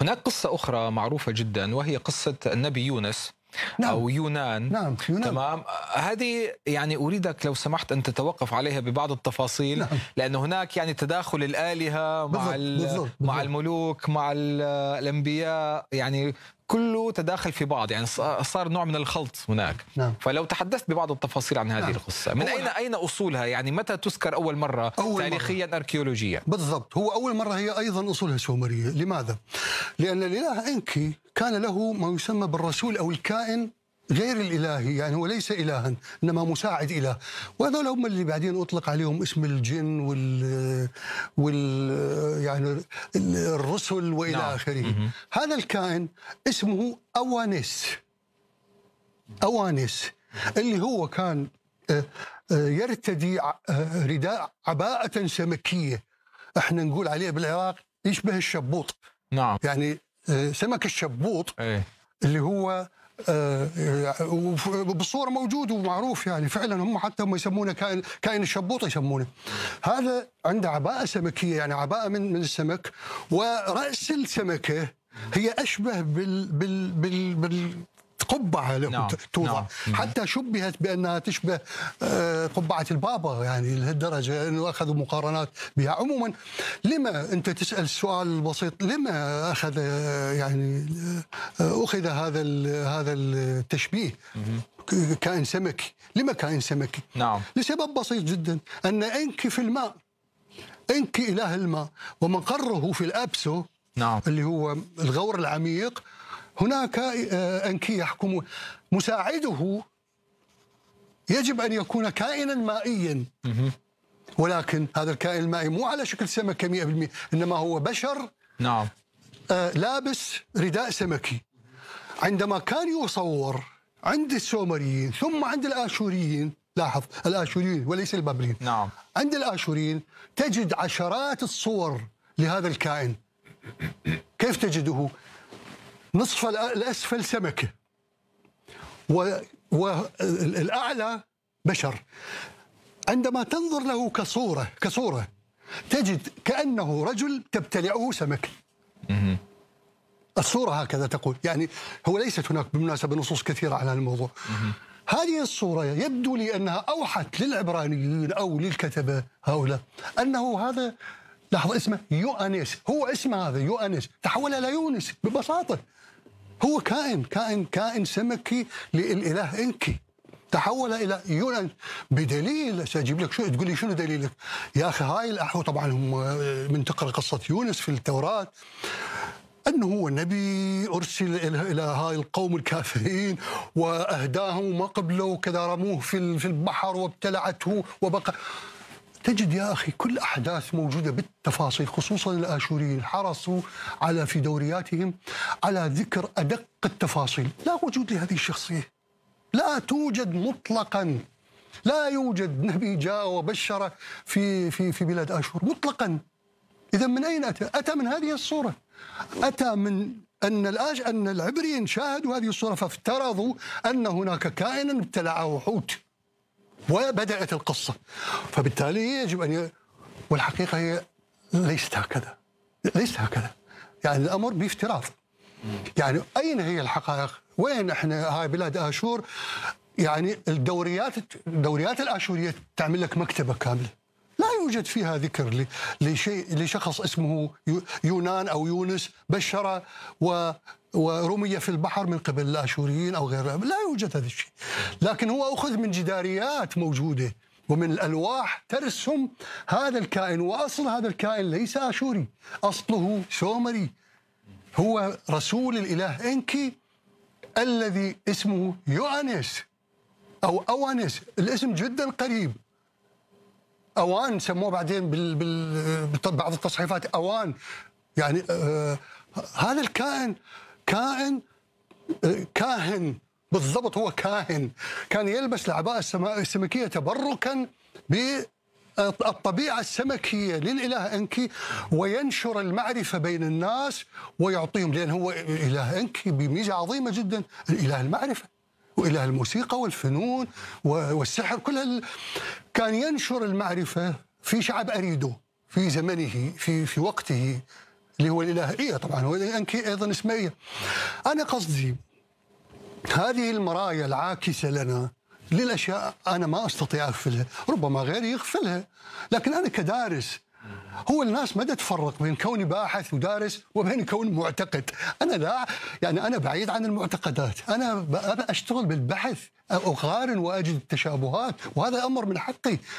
هناك قصة أخرى معروفة جدا وهي قصة النبي يونس نعم. أو يونان نعم يونان. تمام هذه يعني أريدك لو سمحت أن تتوقف عليها ببعض التفاصيل نعم. لأن هناك يعني تداخل الآلهة مع بالضبط. بالضبط. مع الملوك مع الأنبياء يعني كله تداخل في بعض يعني صار نوع من الخلط هناك نعم. فلو تحدثت ببعض التفاصيل عن هذه نعم. القصة من أين أين أصولها يعني متى تذكر أول مرة أول تاريخيا مرة. أركيولوجيا بالضبط هو أول مرة هي أيضا أصولها سومرية لماذا؟ لأن الإله أنكي كان له ما يسمى بالرسول أو الكائن غير الالهي يعني هو ليس الها انما مساعد اله وهذول هم اللي بعدين اطلق عليهم اسم الجن وال وال يعني الرسل والى نعم. اخره هذا الكائن اسمه اوانيس اوانيس اللي هو كان آه، آه، يرتدي آه، رداء عباءة سمكية احنا نقول عليه بالعراق يشبه الشبوط نعم يعني سمك الشبوط ايه؟ اللي هو وبالصوره آه، موجود ومعروف يعني فعلا هم حتى هم يسمونه كائن كائن الشبوط يسمونه هذا عنده عباءه سمكيه يعني عباءه من من السمك وراس السمكه هي اشبه بال بال بال, بال قبعة له نعم. توضع نعم. حتى شبهت بأنها تشبه آه، قبعة البابا يعني لهالدرجة أنه أخذوا مقارنات بها عموما لما أنت تسأل السؤال البسيط لما أخذ آه، يعني آه، أخذ هذا هذا التشبيه كائن سمكي لما كائن سمكي نعم لسبب بسيط جدا أن أنك في الماء أنك إله الماء ومقره في الأبسو نعم. اللي هو الغور العميق هناك آه، أنكي يحكمون مساعده يجب أن يكون كائنا مائيا ولكن هذا الكائن المائي مو على شكل سمكة 100% إنما هو بشر نعم آه، لابس رداء سمكي عندما كان يصور عند السومريين ثم عند الآشوريين لاحظ الآشوريين وليس البابليين نعم عند الآشوريين تجد عشرات الصور لهذا الكائن كيف تجده؟ نصف الأسفل سمكة والأعلى بشر عندما تنظر له كصورة كصورة تجد كأنه رجل تبتلعه سمكة الصورة هكذا تقول يعني هو ليست هناك بالمناسبة نصوص كثيرة على الموضوع هذه الصورة يبدو لي أنها أوحت للعبرانيين أو للكتبة هؤلاء أنه هذا لاحظ اسمه يوانيس هو اسمه هذا يوانيس تحول الى يونس ببساطه هو كائن كائن كائن سمكي للاله انكي تحول الى يونس بدليل ساجيب لك شو تقول لي شنو دليلك؟ يا اخي هاي الاحو طبعا هم آه، من تقرا قصه يونس في التوراه انه هو النبي ارسل الى هاي القوم الكافرين واهداهم وما قبلوا وكذا رموه في البحر وابتلعته وبقى تجد يا أخي كل أحداث موجودة بالتفاصيل خصوصا الآشوريين حرصوا على في دورياتهم على ذكر أدق التفاصيل لا وجود لهذه الشخصية لا توجد مطلقا لا يوجد نبي جاء وبشر في في في بلاد اشور مطلقا اذا من اين اتى؟ اتى من هذه الصوره اتى من ان الاش ان العبريين شاهدوا هذه الصوره فافترضوا ان هناك كائنا ابتلعه حوت وبدأت القصة فبالتالي يجب أن ي... والحقيقة هي ليست هكذا ليست هكذا يعني الأمر بافتراض يعني أين هي الحقائق وين احنا هاي بلاد اشور يعني الدوريات الدوريات الاشوريه تعمل لك مكتبه كامله يوجد فيها ذكر لشيء لشخص اسمه يونان او يونس بشر و ورمي في البحر من قبل الاشوريين او غيرهم، لا يوجد هذا الشيء. لكن هو اخذ من جداريات موجوده ومن الالواح ترسم هذا الكائن واصل هذا الكائن ليس اشوري، اصله سومري. هو رسول الاله انكي الذي اسمه يوانس او اوانس، الاسم جدا قريب اوان سموه بعدين بال بال بعض التصحيفات اوان يعني آه هذا الكائن كائن آه كاهن بالضبط هو كاهن كان يلبس العباءة السمكية تبركا بالطبيعة السمكية للإله أنكي وينشر المعرفة بين الناس ويعطيهم لأن هو إله أنكي بميزة عظيمة جدا الإله المعرفة والى الموسيقى والفنون والسحر كل كان ينشر المعرفه في شعب اريده في زمنه في في وقته اللي هو الالهيه طبعا وانكي ايضا اسمائيه انا قصدي هذه المرايا العاكسه لنا للاشياء انا ما استطيع اغفلها، ربما غيري يغفلها، لكن انا كدارس هو الناس ما تفرق بين كوني باحث ودارس وبين كون معتقد انا لا يعني انا بعيد عن المعتقدات انا اشتغل بالبحث اقارن واجد التشابهات وهذا امر من حقي